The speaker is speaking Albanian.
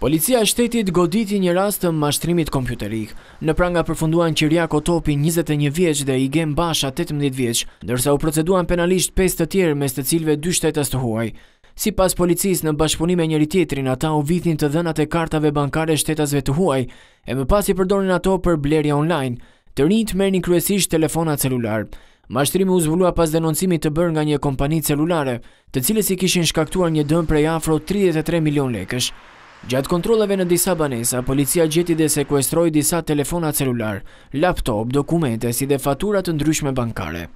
Policia shtetit goditi një rast të mashtrimit kompjuterik. Në pranga përfunduan Qiria Kotopi 21 vjeq dhe i basha 18 vjeq, ndërsa u proceduan penalisht 5 të tjerë mes të cilve 2 shtetës të huaj. Si pas policis në bashkëpunime njëri tjetrin, ata u vithin të dhenat e kartave bankare shtetasve të huaj, e më pas i përdonin ato për blerja online, të rinjt merë një kryesisht telefonat celular. Mashtrimi u zvullua pas denoncimi të bërë nga një kompani celulare, të cilës i kishin shkaktuar një dëm prej afro 33 milion lekësh. Gjatë kontroleve në disa banesa, policia gjeti dhe sekuestroj disa telefonat celular, laptop, dokumente si dhe faturat ndryshme bankare.